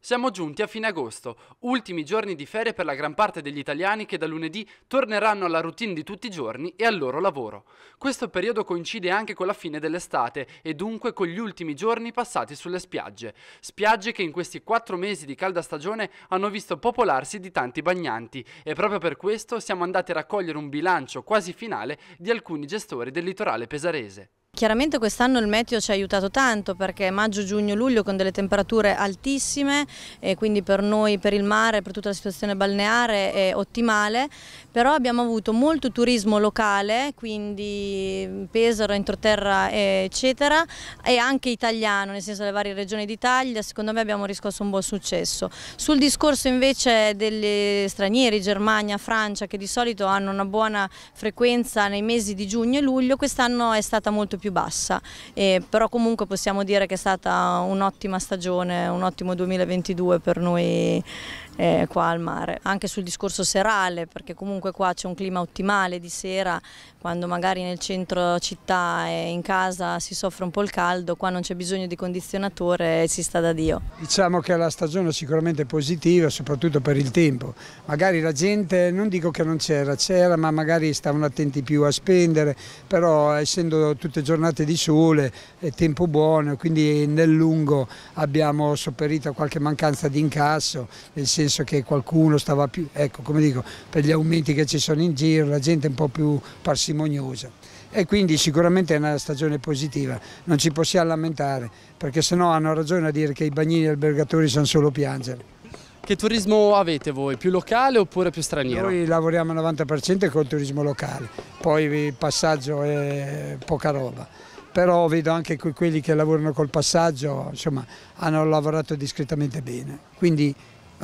Siamo giunti a fine agosto, ultimi giorni di ferie per la gran parte degli italiani che da lunedì torneranno alla routine di tutti i giorni e al loro lavoro. Questo periodo coincide anche con la fine dell'estate e dunque con gli ultimi giorni passati sulle spiagge, spiagge che in questi quattro mesi di calda stagione hanno visto popolarsi di tanti bagnanti e proprio per questo siamo andati a raccogliere un bilancio quasi finale di alcuni gestori del litorale pesarese. Chiaramente quest'anno il meteo ci ha aiutato tanto perché maggio, giugno, luglio con delle temperature altissime e quindi per noi, per il mare, per tutta la situazione balneare è ottimale, però abbiamo avuto molto turismo locale, quindi Pesaro, Entroterra eccetera e anche italiano, nel senso delle varie regioni d'Italia, secondo me abbiamo riscosso un buon successo. Sul discorso invece degli stranieri, Germania, Francia, che di solito hanno una buona frequenza nei mesi di giugno e luglio, quest'anno è stata molto più più bassa, eh, però comunque possiamo dire che è stata un'ottima stagione, un ottimo 2022 per noi eh, qua al mare, anche sul discorso serale perché comunque qua c'è un clima ottimale di sera, quando magari nel centro città e in casa si soffre un po' il caldo, qua non c'è bisogno di condizionatore e si sta da Dio. Diciamo che la stagione è sicuramente positiva, soprattutto per il tempo, magari la gente, non dico che non c'era, c'era ma magari stavano attenti più a spendere, però essendo tutte giornate giornate di sole, eh, tempo buono, quindi nel lungo abbiamo sopperito a qualche mancanza di incasso, nel senso che qualcuno stava più, ecco come dico, per gli aumenti che ci sono in giro, la gente è un po' più parsimoniosa e quindi sicuramente è una stagione positiva, non ci possiamo lamentare perché sennò hanno ragione a dire che i bagnini albergatori sanno solo piangere. Che turismo avete voi? Più locale oppure più straniero? Noi lavoriamo al 90% col turismo locale, poi il passaggio è poca roba. Però vedo anche que quelli che lavorano col passaggio, insomma, hanno lavorato discretamente bene. Quindi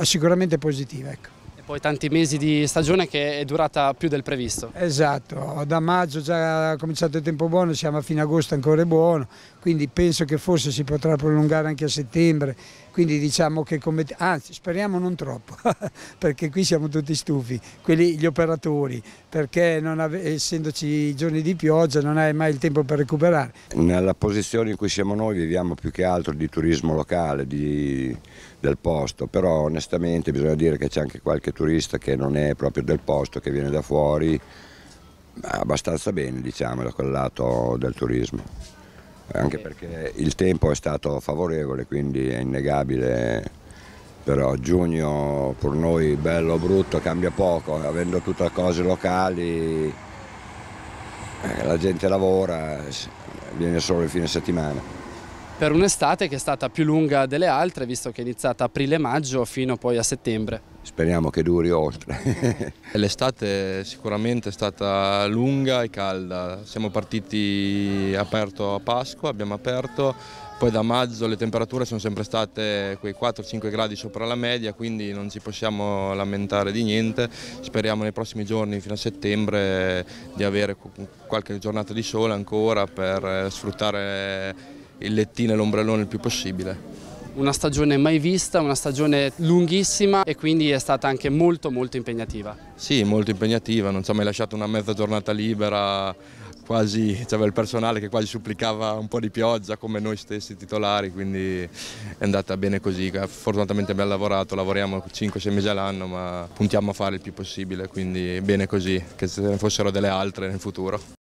sicuramente positiva, ecco. Poi tanti mesi di stagione che è durata più del previsto. Esatto, da maggio già ha cominciato il tempo buono, siamo a fine agosto ancora buono, quindi penso che forse si potrà prolungare anche a settembre, quindi diciamo che come... anzi speriamo non troppo, perché qui siamo tutti stufi, quelli, gli operatori, perché ave... essendoci giorni di pioggia non hai mai il tempo per recuperare. Nella posizione in cui siamo noi viviamo più che altro di turismo locale, di... del posto, però onestamente bisogna dire che c'è anche qualche turista che non è proprio del posto, che viene da fuori, abbastanza bene diciamo da quel lato del turismo. Anche perché il tempo è stato favorevole, quindi è innegabile però giugno per noi bello o brutto cambia poco, avendo tutte cose locali eh, la gente lavora, viene solo il fine settimana. Per un'estate che è stata più lunga delle altre, visto che è iniziata aprile-maggio fino poi a settembre speriamo che duri oltre. L'estate sicuramente è stata lunga e calda, siamo partiti aperto a Pasqua, abbiamo aperto, poi da maggio le temperature sono sempre state quei 4-5 gradi sopra la media, quindi non ci possiamo lamentare di niente, speriamo nei prossimi giorni fino a settembre di avere qualche giornata di sole ancora per sfruttare il lettino e l'ombrellone il più possibile una stagione mai vista, una stagione lunghissima e quindi è stata anche molto molto impegnativa. Sì, molto impegnativa, non ci ha mai lasciato una mezza giornata libera, quasi c'era il personale che quasi supplicava un po' di pioggia come noi stessi titolari, quindi è andata bene così. Fortunatamente abbiamo lavorato, lavoriamo 5-6 mesi all'anno, ma puntiamo a fare il più possibile, quindi bene così, che se ne fossero delle altre nel futuro.